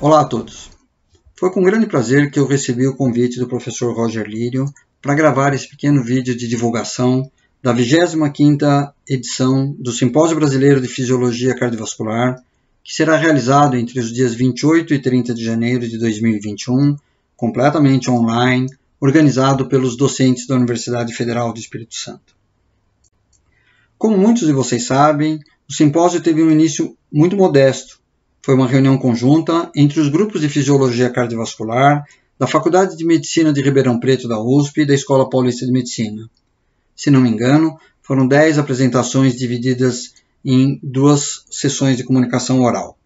Olá a todos. Foi com grande prazer que eu recebi o convite do professor Roger Lírio para gravar esse pequeno vídeo de divulgação da 25ª edição do Simpósio Brasileiro de Fisiologia Cardiovascular, que será realizado entre os dias 28 e 30 de janeiro de 2021, completamente online, organizado pelos docentes da Universidade Federal do Espírito Santo. Como muitos de vocês sabem, o simpósio teve um início muito modesto, foi uma reunião conjunta entre os grupos de fisiologia cardiovascular, da Faculdade de Medicina de Ribeirão Preto da USP e da Escola Paulista de Medicina. Se não me engano, foram 10 apresentações divididas em duas sessões de comunicação oral.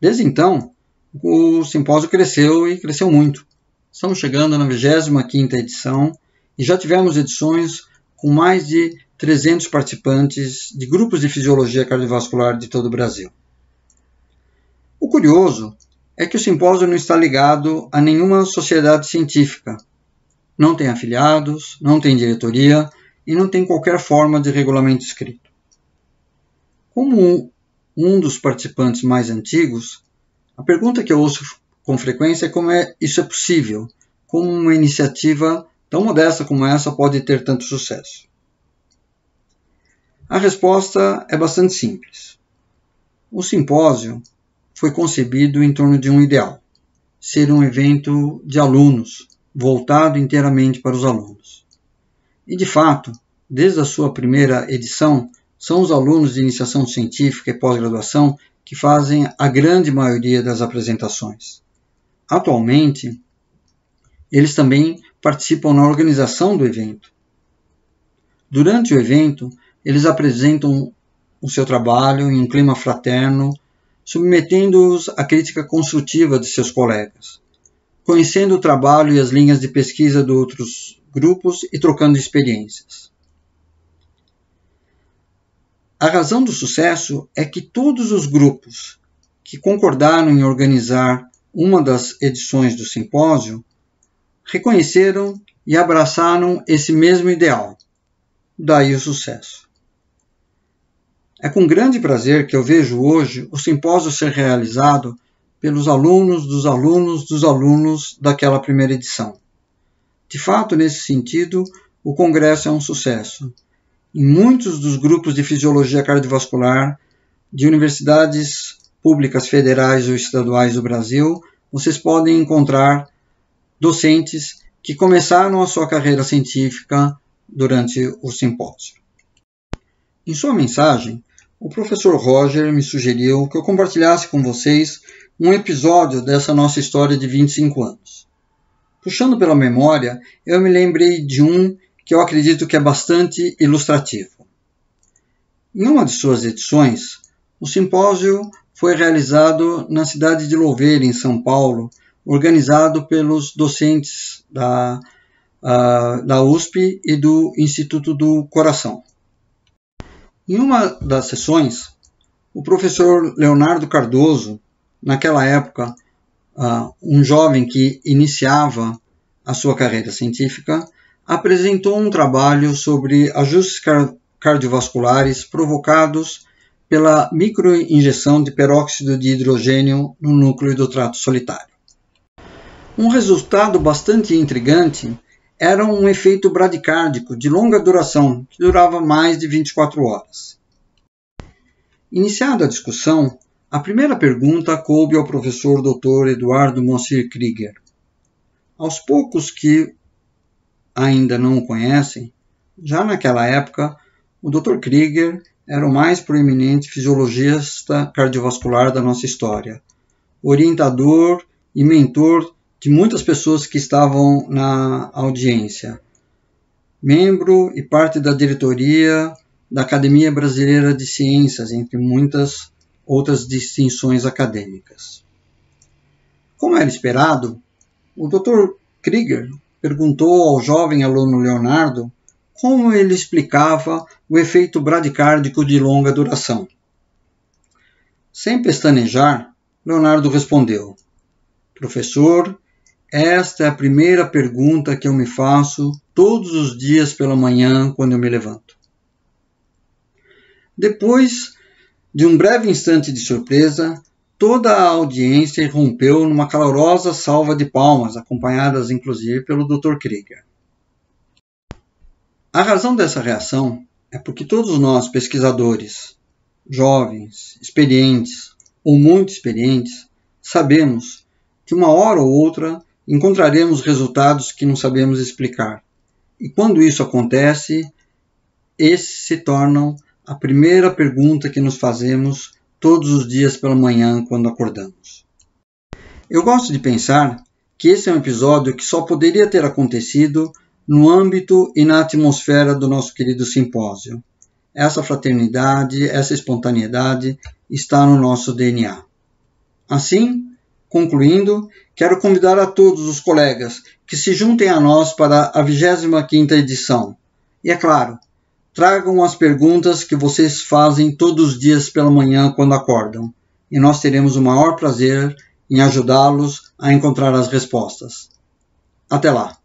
Desde então, o simpósio cresceu e cresceu muito. Estamos chegando na 25ª edição e já tivemos edições com mais de 300 participantes de grupos de fisiologia cardiovascular de todo o Brasil curioso é que o simpósio não está ligado a nenhuma sociedade científica. Não tem afiliados, não tem diretoria e não tem qualquer forma de regulamento escrito. Como um dos participantes mais antigos, a pergunta que eu ouço com frequência é como é, isso é possível, como uma iniciativa tão modesta como essa pode ter tanto sucesso. A resposta é bastante simples. O simpósio foi concebido em torno de um ideal: ser um evento de alunos, voltado inteiramente para os alunos. E de fato, desde a sua primeira edição, são os alunos de iniciação científica e pós-graduação que fazem a grande maioria das apresentações. Atualmente, eles também participam na organização do evento. Durante o evento, eles apresentam o seu trabalho em um clima fraterno submetendo-os à crítica construtiva de seus colegas, conhecendo o trabalho e as linhas de pesquisa de outros grupos e trocando experiências. A razão do sucesso é que todos os grupos que concordaram em organizar uma das edições do simpósio reconheceram e abraçaram esse mesmo ideal. Daí o sucesso. É com grande prazer que eu vejo hoje o simpósio ser realizado pelos alunos dos alunos dos alunos daquela primeira edição. De fato, nesse sentido, o congresso é um sucesso. Em muitos dos grupos de fisiologia cardiovascular de universidades públicas federais ou estaduais do Brasil, vocês podem encontrar docentes que começaram a sua carreira científica durante o simpósio. Em sua mensagem, o professor Roger me sugeriu que eu compartilhasse com vocês um episódio dessa nossa história de 25 anos. Puxando pela memória, eu me lembrei de um que eu acredito que é bastante ilustrativo. Em uma de suas edições, o simpósio foi realizado na cidade de Louveira, em São Paulo, organizado pelos docentes da, uh, da USP e do Instituto do Coração. Em uma das sessões, o professor Leonardo Cardoso, naquela época, uh, um jovem que iniciava a sua carreira científica, apresentou um trabalho sobre ajustes car cardiovasculares provocados pela microinjeção de peróxido de hidrogênio no núcleo do trato solitário. Um resultado bastante intrigante era um efeito bradicárdico de longa duração, que durava mais de 24 horas. Iniciada a discussão, a primeira pergunta coube ao professor Dr. Eduardo Monsir Krieger. Aos poucos que ainda não o conhecem, já naquela época, o Dr. Krieger era o mais proeminente fisiologista cardiovascular da nossa história, orientador e mentor de muitas pessoas que estavam na audiência. Membro e parte da diretoria da Academia Brasileira de Ciências, entre muitas outras distinções acadêmicas. Como era esperado, o Dr. Krieger perguntou ao jovem aluno Leonardo como ele explicava o efeito bradicárdico de longa duração. Sem pestanejar, Leonardo respondeu: Professor, esta é a primeira pergunta que eu me faço todos os dias pela manhã quando eu me levanto. Depois de um breve instante de surpresa, toda a audiência irrompeu numa calorosa salva de palmas, acompanhadas inclusive pelo Dr. Krieger. A razão dessa reação é porque todos nós, pesquisadores, jovens, experientes ou muito experientes, sabemos que uma hora ou outra encontraremos resultados que não sabemos explicar. E quando isso acontece, esses se tornam a primeira pergunta que nos fazemos todos os dias pela manhã quando acordamos. Eu gosto de pensar que esse é um episódio que só poderia ter acontecido no âmbito e na atmosfera do nosso querido simpósio. Essa fraternidade, essa espontaneidade está no nosso DNA. Assim, concluindo, quero convidar a todos os colegas que se juntem a nós para a 25ª edição. E é claro, tragam as perguntas que vocês fazem todos os dias pela manhã quando acordam, e nós teremos o maior prazer em ajudá-los a encontrar as respostas. Até lá!